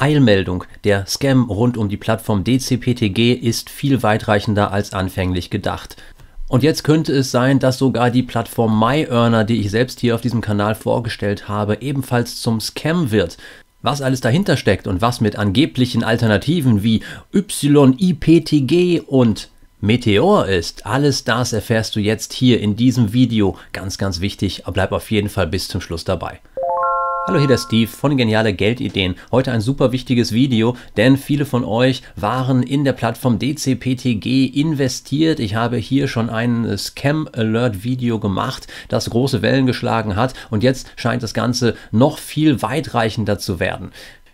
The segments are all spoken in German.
Eilmeldung, der Scam rund um die Plattform DCPTG ist viel weitreichender als anfänglich gedacht. Und jetzt könnte es sein, dass sogar die Plattform MyEarner, die ich selbst hier auf diesem Kanal vorgestellt habe, ebenfalls zum Scam wird. Was alles dahinter steckt und was mit angeblichen Alternativen wie YIPTG und Meteor ist, alles das erfährst du jetzt hier in diesem Video. Ganz, ganz wichtig, bleib auf jeden Fall bis zum Schluss dabei. Hallo, hier der Steve von Geniale Geldideen. Heute ein super wichtiges Video, denn viele von euch waren in der Plattform DCPTG investiert. Ich habe hier schon ein Scam Alert Video gemacht, das große Wellen geschlagen hat und jetzt scheint das Ganze noch viel weitreichender zu werden.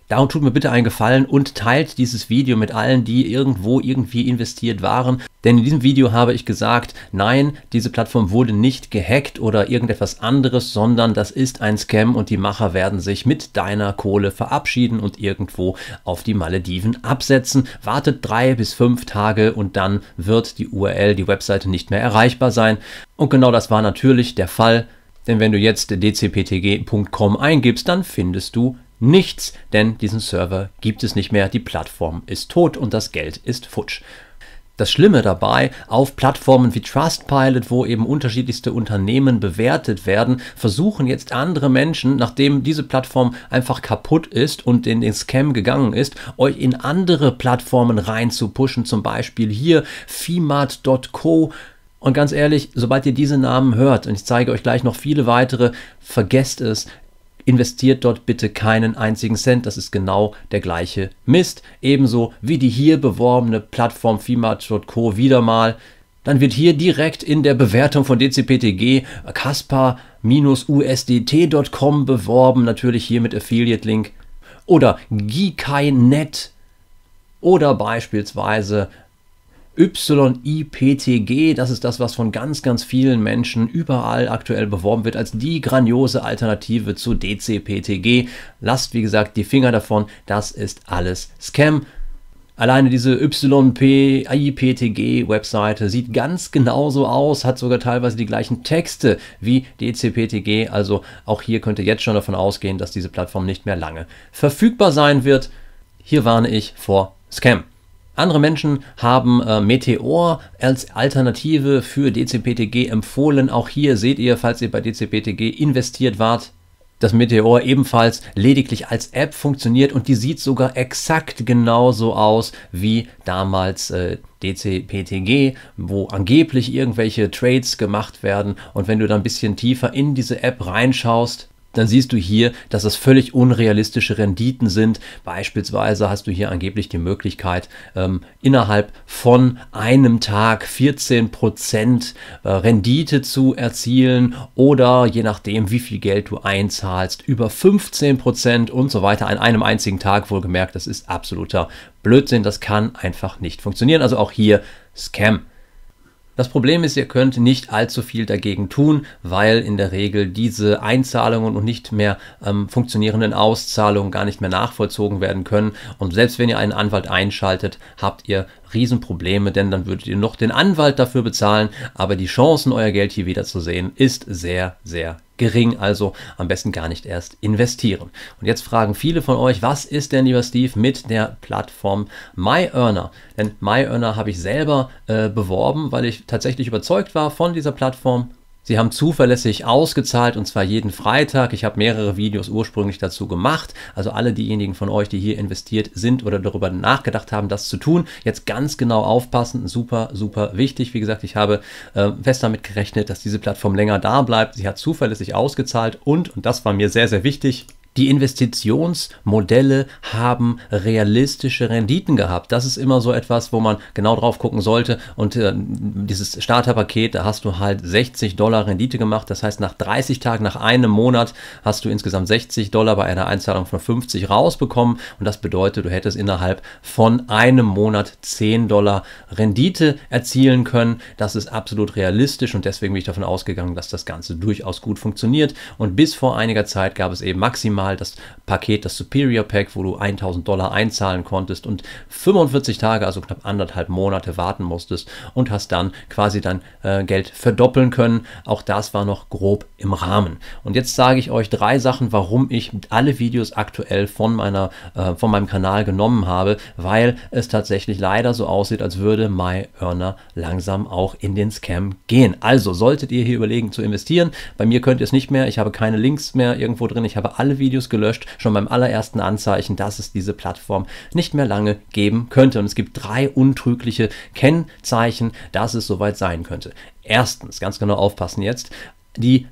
Darum tut mir bitte einen Gefallen und teilt dieses Video mit allen, die irgendwo irgendwie investiert waren. Denn in diesem Video habe ich gesagt, nein, diese Plattform wurde nicht gehackt oder irgendetwas anderes, sondern das ist ein Scam und die Macher werden sich mit deiner Kohle verabschieden und irgendwo auf die Malediven absetzen. Wartet drei bis fünf Tage und dann wird die URL, die Webseite nicht mehr erreichbar sein. Und genau das war natürlich der Fall. Denn wenn du jetzt dcptg.com eingibst, dann findest du nichts, denn diesen Server gibt es nicht mehr, die Plattform ist tot und das Geld ist futsch. Das Schlimme dabei, auf Plattformen wie Trustpilot, wo eben unterschiedlichste Unternehmen bewertet werden, versuchen jetzt andere Menschen, nachdem diese Plattform einfach kaputt ist und in den Scam gegangen ist, euch in andere Plattformen rein zu pushen, zum Beispiel hier fimat.co. Und ganz ehrlich, sobald ihr diese Namen hört, und ich zeige euch gleich noch viele weitere, vergesst es, investiert dort bitte keinen einzigen Cent. Das ist genau der gleiche Mist. Ebenso wie die hier beworbene Plattform FIMA.co wieder mal. Dann wird hier direkt in der Bewertung von DCPTG Kaspar-USDT.com beworben, natürlich hier mit Affiliate-Link. Oder Gikai.net oder beispielsweise YIPTG, das ist das, was von ganz, ganz vielen Menschen überall aktuell beworben wird als die grandiose Alternative zu DCPTG. Lasst, wie gesagt, die Finger davon, das ist alles Scam. Alleine diese yptg webseite sieht ganz genauso aus, hat sogar teilweise die gleichen Texte wie DCPTG. Also auch hier könnt ihr jetzt schon davon ausgehen, dass diese Plattform nicht mehr lange verfügbar sein wird. Hier warne ich vor Scam. Andere Menschen haben äh, Meteor als Alternative für DCPTG empfohlen. Auch hier seht ihr, falls ihr bei DCPTG investiert wart, dass Meteor ebenfalls lediglich als App funktioniert und die sieht sogar exakt genauso aus wie damals äh, DCPTG, wo angeblich irgendwelche Trades gemacht werden. Und wenn du da ein bisschen tiefer in diese App reinschaust, dann siehst du hier, dass das völlig unrealistische Renditen sind. Beispielsweise hast du hier angeblich die Möglichkeit, ähm, innerhalb von einem Tag 14% äh, Rendite zu erzielen oder je nachdem, wie viel Geld du einzahlst, über 15% und so weiter an einem einzigen Tag. Wohlgemerkt, das ist absoluter Blödsinn, das kann einfach nicht funktionieren. Also auch hier Scam. Das Problem ist, ihr könnt nicht allzu viel dagegen tun, weil in der Regel diese Einzahlungen und nicht mehr ähm, funktionierenden Auszahlungen gar nicht mehr nachvollzogen werden können. Und selbst wenn ihr einen Anwalt einschaltet, habt ihr Riesenprobleme, denn dann würdet ihr noch den Anwalt dafür bezahlen. Aber die Chancen, euer Geld hier wiederzusehen, ist sehr, sehr gering, also am besten gar nicht erst investieren. Und jetzt fragen viele von euch, was ist denn, lieber Steve, mit der Plattform MyEarner? Denn MyEarner habe ich selber äh, beworben, weil ich tatsächlich überzeugt war von dieser Plattform Sie haben zuverlässig ausgezahlt und zwar jeden Freitag. Ich habe mehrere Videos ursprünglich dazu gemacht. Also alle diejenigen von euch, die hier investiert sind oder darüber nachgedacht haben, das zu tun, jetzt ganz genau aufpassen. Super, super wichtig. Wie gesagt, ich habe äh, fest damit gerechnet, dass diese Plattform länger da bleibt. Sie hat zuverlässig ausgezahlt und, und das war mir sehr, sehr wichtig, die Investitionsmodelle haben realistische Renditen gehabt. Das ist immer so etwas, wo man genau drauf gucken sollte. Und äh, dieses Starterpaket, da hast du halt 60 Dollar Rendite gemacht. Das heißt, nach 30 Tagen, nach einem Monat hast du insgesamt 60 Dollar bei einer Einzahlung von 50 rausbekommen. Und das bedeutet, du hättest innerhalb von einem Monat 10 Dollar Rendite erzielen können. Das ist absolut realistisch und deswegen bin ich davon ausgegangen, dass das Ganze durchaus gut funktioniert. Und bis vor einiger Zeit gab es eben maximal halt das Paket, das Superior Pack, wo du 1000 Dollar einzahlen konntest und 45 Tage, also knapp anderthalb Monate warten musstest und hast dann quasi dein äh, Geld verdoppeln können. Auch das war noch grob im Rahmen. Und jetzt sage ich euch drei Sachen, warum ich alle Videos aktuell von meiner, äh, von meinem Kanal genommen habe, weil es tatsächlich leider so aussieht, als würde My Earner langsam auch in den Scam gehen. Also solltet ihr hier überlegen zu investieren, bei mir könnt ihr es nicht mehr. Ich habe keine Links mehr irgendwo drin. Ich habe alle Videos Videos gelöscht, schon beim allerersten Anzeichen, dass es diese Plattform nicht mehr lange geben könnte. Und es gibt drei untrügliche Kennzeichen, dass es soweit sein könnte. Erstens, ganz genau aufpassen jetzt, die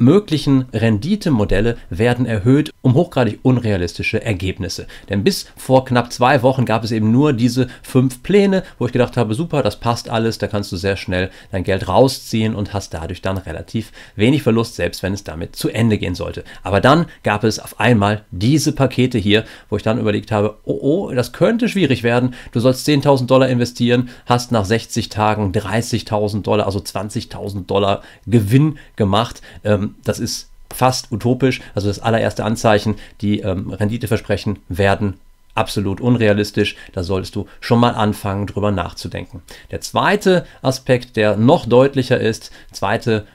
möglichen Renditemodelle werden erhöht um hochgradig unrealistische Ergebnisse. Denn bis vor knapp zwei Wochen gab es eben nur diese fünf Pläne, wo ich gedacht habe, super, das passt alles, da kannst du sehr schnell dein Geld rausziehen und hast dadurch dann relativ wenig Verlust, selbst wenn es damit zu Ende gehen sollte. Aber dann gab es auf einmal diese Pakete hier, wo ich dann überlegt habe, oh, oh das könnte schwierig werden. Du sollst 10.000 Dollar investieren, hast nach 60 Tagen 30.000 Dollar, also 20.000 Dollar Gewinn gemacht. Ähm, das ist fast utopisch. Also das allererste Anzeichen, die ähm, Renditeversprechen werden absolut unrealistisch. Da solltest du schon mal anfangen, drüber nachzudenken. Der zweite Aspekt, der noch deutlicher ist, zweite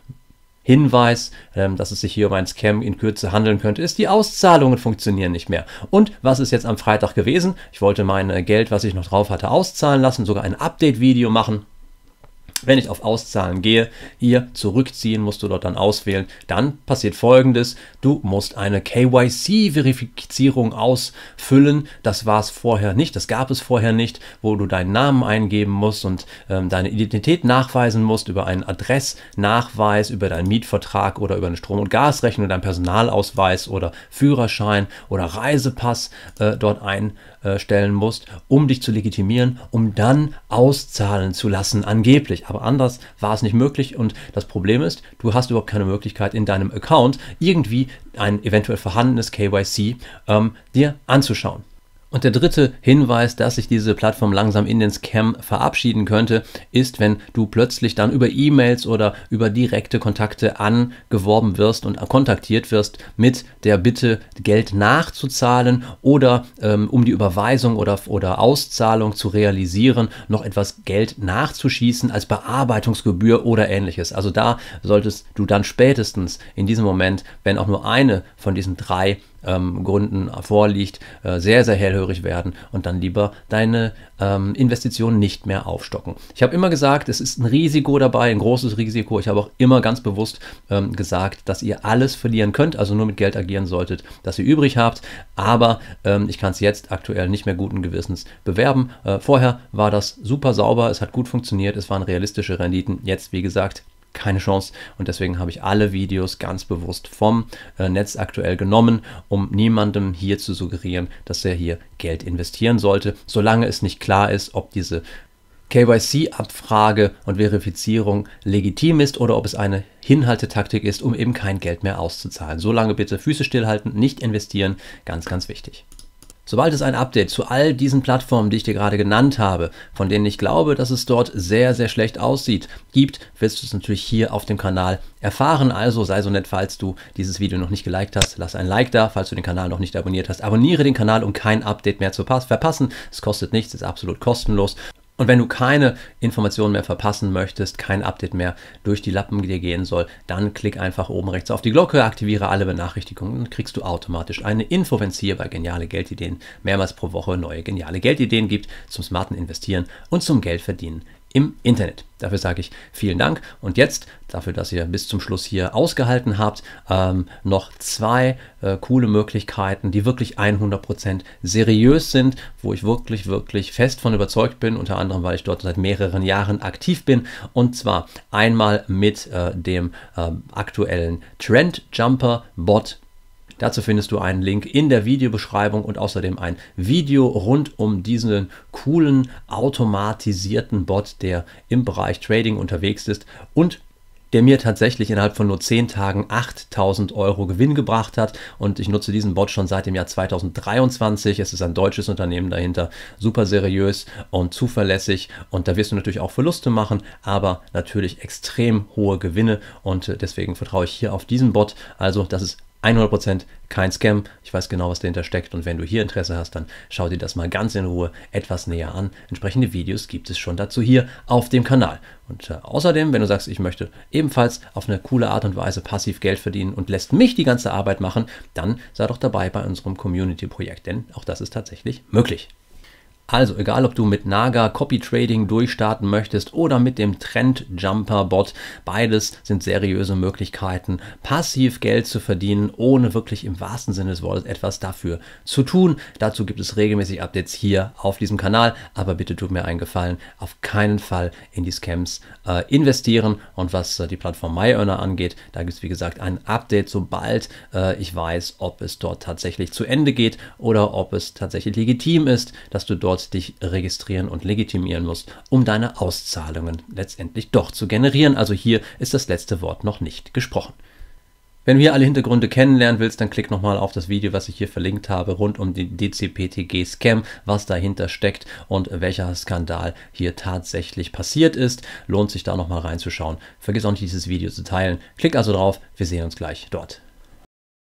Hinweis, ähm, dass es sich hier um ein Scam in Kürze handeln könnte, ist, die Auszahlungen funktionieren nicht mehr. Und was ist jetzt am Freitag gewesen? Ich wollte mein äh, Geld, was ich noch drauf hatte, auszahlen lassen, sogar ein Update-Video machen wenn ich auf Auszahlen gehe, hier zurückziehen, musst du dort dann auswählen, dann passiert folgendes, du musst eine KYC-Verifizierung ausfüllen, das war es vorher nicht, das gab es vorher nicht, wo du deinen Namen eingeben musst und ähm, deine Identität nachweisen musst über einen Adressnachweis, über deinen Mietvertrag oder über eine Strom- und Gasrechnung, deinen Personalausweis oder Führerschein oder Reisepass äh, dort einstellen äh, musst, um dich zu legitimieren, um dann auszahlen zu lassen, angeblich aber anders war es nicht möglich. Und das Problem ist, du hast überhaupt keine Möglichkeit, in deinem Account irgendwie ein eventuell vorhandenes KYC ähm, dir anzuschauen. Und der dritte Hinweis, dass sich diese Plattform langsam in den Scam verabschieden könnte, ist, wenn du plötzlich dann über E-Mails oder über direkte Kontakte angeworben wirst und kontaktiert wirst mit der Bitte, Geld nachzuzahlen oder ähm, um die Überweisung oder, oder Auszahlung zu realisieren, noch etwas Geld nachzuschießen als Bearbeitungsgebühr oder ähnliches. Also da solltest du dann spätestens in diesem Moment, wenn auch nur eine von diesen drei ähm, Gründen vorliegt, äh, sehr, sehr hellhörig werden und dann lieber deine ähm, Investitionen nicht mehr aufstocken. Ich habe immer gesagt, es ist ein Risiko dabei, ein großes Risiko. Ich habe auch immer ganz bewusst ähm, gesagt, dass ihr alles verlieren könnt, also nur mit Geld agieren solltet, das ihr übrig habt. Aber ähm, ich kann es jetzt aktuell nicht mehr guten Gewissens bewerben. Äh, vorher war das super sauber, es hat gut funktioniert, es waren realistische Renditen. Jetzt, wie gesagt, keine Chance. Und deswegen habe ich alle Videos ganz bewusst vom äh, Netz aktuell genommen, um niemandem hier zu suggerieren, dass er hier Geld investieren sollte, solange es nicht klar ist, ob diese KYC-Abfrage und Verifizierung legitim ist oder ob es eine Hinhaltetaktik ist, um eben kein Geld mehr auszuzahlen. Solange bitte Füße stillhalten, nicht investieren, ganz, ganz wichtig. Sobald es ein Update zu all diesen Plattformen, die ich dir gerade genannt habe, von denen ich glaube, dass es dort sehr, sehr schlecht aussieht, gibt, wirst du es natürlich hier auf dem Kanal erfahren. Also sei so nett, falls du dieses Video noch nicht geliked hast, lass ein Like da. Falls du den Kanal noch nicht abonniert hast, abonniere den Kanal, um kein Update mehr zu verpassen. Es kostet nichts, ist absolut kostenlos und wenn du keine Informationen mehr verpassen möchtest, kein Update mehr durch die Lappen dir gehen soll, dann klick einfach oben rechts auf die Glocke, aktiviere alle Benachrichtigungen und kriegst du automatisch eine Info, wenn es hier bei Geniale Geldideen mehrmals pro Woche neue geniale Geldideen gibt zum smarten Investieren und zum Geldverdienen im Internet. Dafür sage ich vielen Dank und jetzt, dafür, dass ihr bis zum Schluss hier ausgehalten habt, ähm, noch zwei äh, coole Möglichkeiten, die wirklich 100% seriös sind, wo ich wirklich, wirklich fest von überzeugt bin, unter anderem, weil ich dort seit mehreren Jahren aktiv bin und zwar einmal mit äh, dem äh, aktuellen Trend Jumper Bot Dazu findest du einen Link in der Videobeschreibung und außerdem ein Video rund um diesen coolen automatisierten Bot, der im Bereich Trading unterwegs ist und der mir tatsächlich innerhalb von nur 10 Tagen 8000 Euro Gewinn gebracht hat. Und ich nutze diesen Bot schon seit dem Jahr 2023. Es ist ein deutsches Unternehmen dahinter, super seriös und zuverlässig. Und da wirst du natürlich auch Verluste machen, aber natürlich extrem hohe Gewinne. Und äh, deswegen vertraue ich hier auf diesen Bot. Also, das ist 100% kein Scam. Ich weiß genau, was dahinter steckt. Und wenn du hier Interesse hast, dann schau dir das mal ganz in Ruhe etwas näher an. Entsprechende Videos gibt es schon dazu hier auf dem Kanal. Und äh, außerdem, wenn du sagst, ich möchte ebenfalls auf eine coole Art und Weise passiv Geld verdienen und lässt mich die ganze Arbeit machen, dann sei doch dabei bei unserem Community-Projekt, denn auch das ist tatsächlich möglich. Also, egal ob du mit Naga Copy Trading durchstarten möchtest oder mit dem Trend Jumper Bot, beides sind seriöse Möglichkeiten, passiv Geld zu verdienen, ohne wirklich im wahrsten Sinne des Wortes etwas dafür zu tun. Dazu gibt es regelmäßig Updates hier auf diesem Kanal, aber bitte tut mir einen Gefallen, auf keinen Fall in die Scams äh, investieren. Und was äh, die Plattform MyEarner angeht, da gibt es wie gesagt ein Update, sobald äh, ich weiß, ob es dort tatsächlich zu Ende geht oder ob es tatsächlich legitim ist, dass du dort Cloud dich registrieren und legitimieren musst, um deine Auszahlungen letztendlich doch zu generieren. Also hier ist das letzte Wort noch nicht gesprochen. Wenn du hier alle Hintergründe kennenlernen willst, dann klick nochmal auf das Video, was ich hier verlinkt habe, rund um den DCPTG-Scam, was dahinter steckt und welcher Skandal hier tatsächlich passiert ist. Lohnt sich da nochmal reinzuschauen. Vergiss auch nicht, dieses Video zu teilen. Klick also drauf. Wir sehen uns gleich dort.